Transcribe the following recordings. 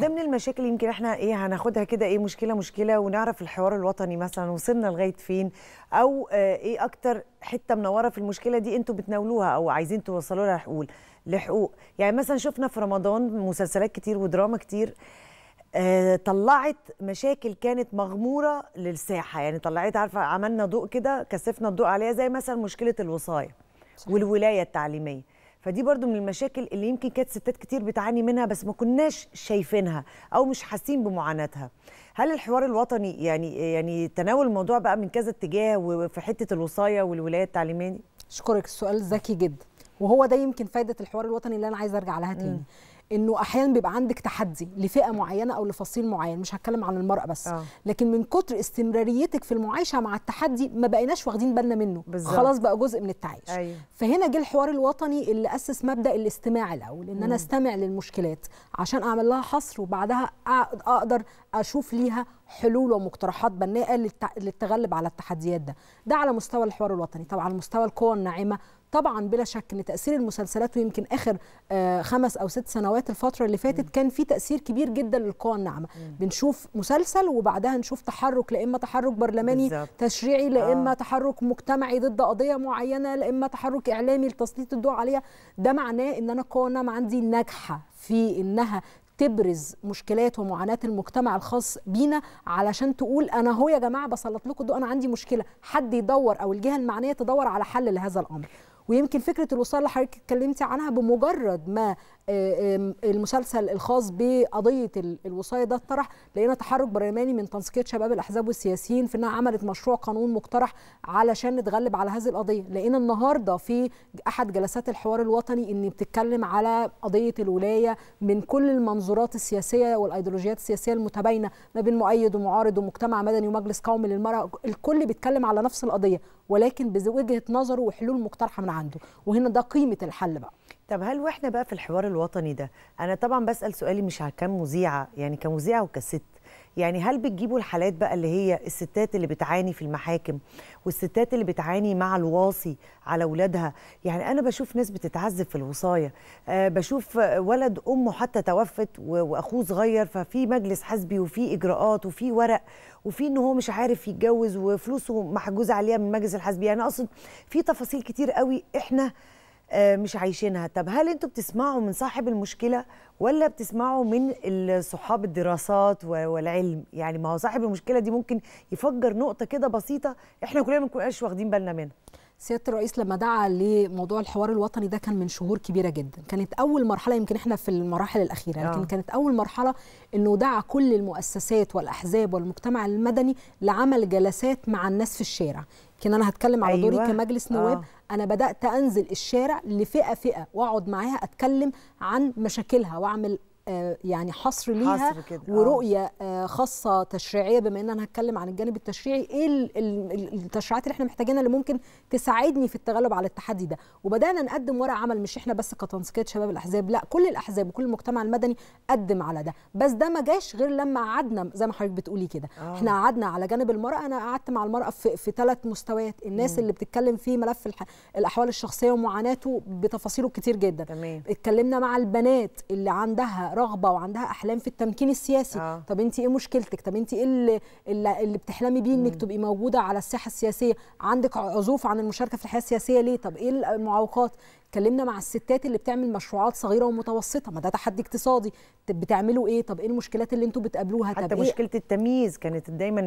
ده من المشاكل يمكن احنا ايه هناخدها كده ايه مشكله مشكله ونعرف الحوار الوطني مثلا وصلنا لغايه فين او آه، ايه اكتر حته منوره في المشكله دي انتوا بتناولوها او عايزين توصلوا لها حقول لحقوق يعني مثلا شفنا في رمضان مسلسلات كتير ودراما كتير آه، طلعت مشاكل كانت مغموره للساحه يعني طلعت عارفه عملنا ضوء كده كثفنا الضوء عليها زي مثلا مشكله الوصايه والولايه التعليميه فدي برضو من المشاكل اللي يمكن كانت ستات كتير بتعاني منها بس ما كناش شايفينها او مش حاسين بمعاناتها هل الحوار الوطني يعني يعني تناول الموضوع بقى من كذا اتجاه وفي حته الوصايه والولايه التعليميه اشكرك السؤال ذكي جدا وهو ده يمكن فايده الحوار الوطني اللي انا عايزه ارجع لها تاني انه احيانا بيبقى عندك تحدي لفئه معينه او لفصيل معين مش هتكلم عن المراه بس أوه. لكن من كتر استمراريتك في المعايشه مع التحدي ما بقيناش واخدين بالنا منه بالزبط. خلاص بقى جزء من التعايش أيوه. فهنا جه الحوار الوطني اللي اسس مبدا الاستماع الاول ان انا استمع للمشكلات عشان اعمل لها حصر وبعدها اقدر اشوف ليها حلول ومقترحات بناءه للتغلب على التحديات ده ده على مستوى الحوار الوطني طبعا على مستوى القوى الناعمه طبعا بلا شك ان تاثير المسلسلات ويمكن اخر آه، خمس او ست سنوات الفتره اللي فاتت كان في تاثير كبير جدا للقوى الناعمه بنشوف مسلسل وبعدها نشوف تحرك لا اما تحرك برلماني بالزبط. تشريعي لا اما آه. تحرك مجتمعي ضد قضيه معينه لا اما تحرك اعلامي لتسليط الضوء عليها ده معناه ان انا القوى الناعمه عندي ناجحه في انها تبرز مشكلات ومعاناة المجتمع الخاص بينا علشان تقول أنا هو يا جماعة بسلط لكم الضوء أنا عندي مشكلة حد يدور أو الجهة المعنية تدور على حل لهذا الأمر ويمكن فكره الوصال اللي حضرتك اتكلمتي عنها بمجرد ما آه، المسلسل الخاص بقضيه الوصايه ده اتطرح لقينا تحرك برلماني من تنسيقيه شباب الاحزاب والسياسيين في انها عملت مشروع قانون مقترح علشان نتغلب على هذه القضيه لقينا النهارده في احد جلسات الحوار الوطني ان بتتكلم على قضيه الولايه من كل المنظورات السياسيه والايديولوجيات السياسيه المتباينه ما بين مؤيد ومعارض ومجتمع مدني ومجلس قومي للمراه الكل بيتكلم على نفس القضيه ولكن بوجهه نظره وحلول مقترحه من عنده وهنا ده قيمه الحل بقى طب هل واحنا بقى في الحوار الوطني ده انا طبعا بسال سؤالي مش كمذيعه يعني كمذيعه وكست يعني هل بتجيبوا الحالات بقى اللي هي الستات اللي بتعاني في المحاكم والستات اللي بتعاني مع الواصي على اولادها يعني انا بشوف ناس بتتعذب في الوصايه أه بشوف ولد امه حتى توفت واخوه صغير ففي مجلس حزبي وفي اجراءات وفي ورق وفي ان هو مش عارف يتجوز وفلوسه محجوزه عليها من المجلس الحزبي يعني اقصد في تفاصيل كتير قوي احنا آه، مش عايشينها طب هل انتوا بتسمعوا من صاحب المشكله ولا بتسمعوا من صحاب الدراسات والعلم يعني ما هو صاحب المشكله دي ممكن يفجر نقطه كده بسيطه احنا كلنا ما بنبقاش واخدين بالنا منها سياده الرئيس لما دعا لموضوع الحوار الوطني ده كان من شهور كبيره جدا كانت اول مرحله يمكن احنا في المراحل الاخيره لكن آه. كانت اول مرحله انه دعا كل المؤسسات والاحزاب والمجتمع المدني لعمل جلسات مع الناس في الشارع يمكن انا هتكلم على أيوة. دوري كمجلس نواب آه. انا بدات انزل الشارع لفئه فئه واقعد معاها اتكلم عن مشاكلها واعمل آه، يعني حصر ليها حصر كده. آه. ورؤيه آه، خاصه تشريعيه بما ان انا هتكلم عن الجانب التشريعي ايه التشريعات اللي احنا محتاجينها اللي ممكن تساعدني في التغلب على التحدي ده وبدانا نقدم ورق عمل مش احنا بس كتنسيقيه شباب الاحزاب لا كل الاحزاب وكل المجتمع المدني قدم على ده بس ده ما جاش غير لما قعدنا زي ما حضرتك بتقولي كده آه. احنا قعدنا على جانب المراه انا قعدت مع المراه في, في ثلاث مستويات الناس م. اللي بتتكلم في ملف الح... الاحوال الشخصيه ومعاناته بتفاصيله كتير جدا تمام. اتكلمنا مع البنات اللي عندها رغبه وعندها احلام في التمكين السياسي آه. طب انت ايه مشكلتك طب انت ايه اللي, اللي بتحلمي بيه انك تبقي موجوده على الساحه السياسيه عندك عزوف عن المشاركه في الحياه السياسيه ليه طب ايه المعوقات اتكلمنا مع الستات اللي بتعمل مشروعات صغيره ومتوسطه ما ده تحدي اقتصادي بتعملوا ايه طب ايه المشكلات اللي انتوا بتقابلوها حتى طب إيه؟ مشكله إيه؟ التمييز كانت دايما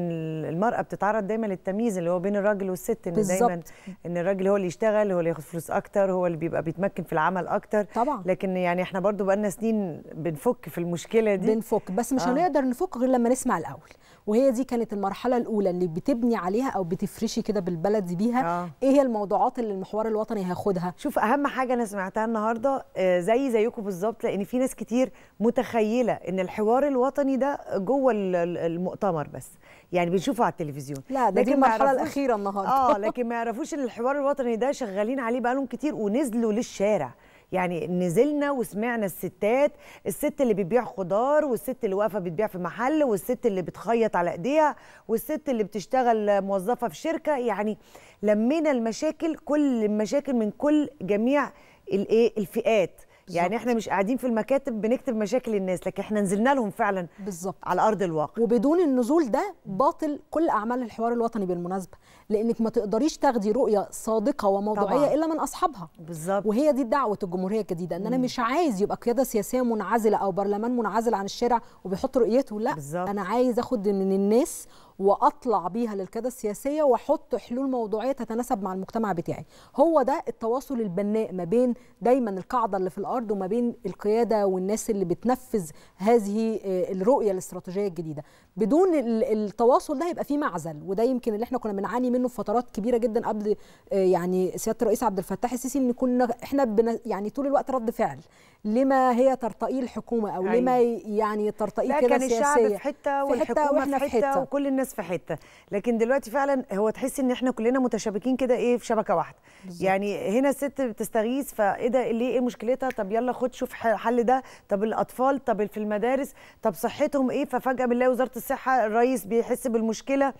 المراه بتتعرض دايما للتمييز اللي هو بين الراجل والست ان دايما ان الراجل هو اللي يشتغل هو اللي ياخد فلوس اكتر هو اللي بيبقى بيتمكن في العمل اكتر طبعا لكن يعني احنا برضو بقالنا سنين بنفك في المشكله دي بنفك بس مش آه. هنقدر نفك غير لما نسمع الاول وهي دي كانت المرحله الاولى اللي بتبني عليها او بتفرشي كده بالبلدي بيها آه. ايه هي الموضوعات اللي المحور الوطني هياخدها شوف اهم حاجه انا سمعتها النهارده آه، زي زيكم بالظبط لان في ناس كتير متخيله ان الحوار الوطني ده جوه المؤتمر بس يعني بنشوفه على التلفزيون لا ده دي المرحله الاخيره النهارده اه لكن ما يعرفوش ان الحوار الوطني ده شغالين عليه بقالهم كتير ونزلوا للشارع يعني نزلنا وسمعنا الستات الست اللي بتبيع خضار والست اللي واقفه بتبيع في محل والست اللي بتخيط على ايديها والست اللي بتشتغل موظفه في شركه يعني لمينا المشاكل كل المشاكل من كل جميع الايه الفئات بالزبط. يعني احنا مش قاعدين في المكاتب بنكتب مشاكل الناس لكن احنا نزلنا لهم فعلا بالزبط. على ارض الواقع وبدون النزول ده باطل كل اعمال الحوار الوطني بالمناسبه لانك ما تقدريش تاخدي رؤيه صادقه وموضوعيه طبعا. الا من اصحابها بالظبط وهي دي دعوه الجمهوريه الجديده ان انا م. مش عايز يبقى قياده سياسيه منعزله او برلمان منعزل عن الشارع وبيحط رؤيته لا بالزبط. انا عايز اخد من الناس واطلع بيها للقياده السياسيه واحط حلول موضوعيه تتناسب مع المجتمع بتاعي هو ده التواصل البناء ما بين دايما القاعده اللي في الارض وما بين القياده والناس اللي بتنفذ هذه آه، الرؤيه الاستراتيجيه الجديده بدون التواصل ده هيبقى في معزل وده يمكن اللي احنا كنا بنعاني منه في فترات كبيره جدا قبل آه، يعني سياده الرئيس عبد الفتاح السيسي ان كنا احنا يعني طول الوقت رد فعل لما هي ترتقي الحكومه او لما أيوة. يعني ترتقي كده سياسيه كان الشعب في حته والحكومه في حته, في حتة وكل الناس الناس في حته لكن دلوقتي فعلا هو تحس ان احنا كلنا متشابكين كده ايه في شبكه واحده بالزبط. يعني هنا الست بتستغيث فايه ده ليه ايه مشكلتها طب يلا خد شوف حل ده طب الاطفال طب في المدارس طب صحتهم ايه ففجاه بنلاقي وزاره الصحه الرئيس بيحس بالمشكله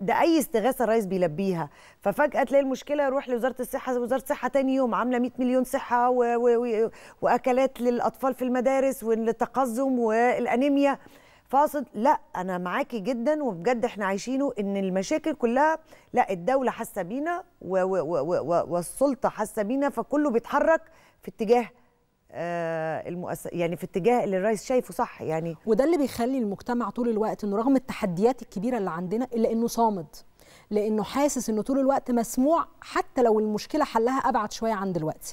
ده اي استغاثه الرئيس بيلبيها ففجاه تلاقي المشكله يروح لوزاره الصحه وزاره الصحه تاني يوم عامله 100 مليون صحه و... و... و... واكلات للاطفال في المدارس والتقزم والانيميا فاصل لا انا معاكي جدا وبجد احنا عايشينه ان المشاكل كلها لا الدوله حاسه بينا والسلطه حاسه بينا فكله بيتحرك في اتجاه آه، المؤس... يعني في اتجاه اللي الرئيس شايفه صح يعني وده اللي بيخلي المجتمع طول الوقت انه رغم التحديات الكبيره اللي عندنا الا انه صامد لانه حاسس انه طول الوقت مسموع حتى لو المشكله حلها ابعد شويه عن دلوقتي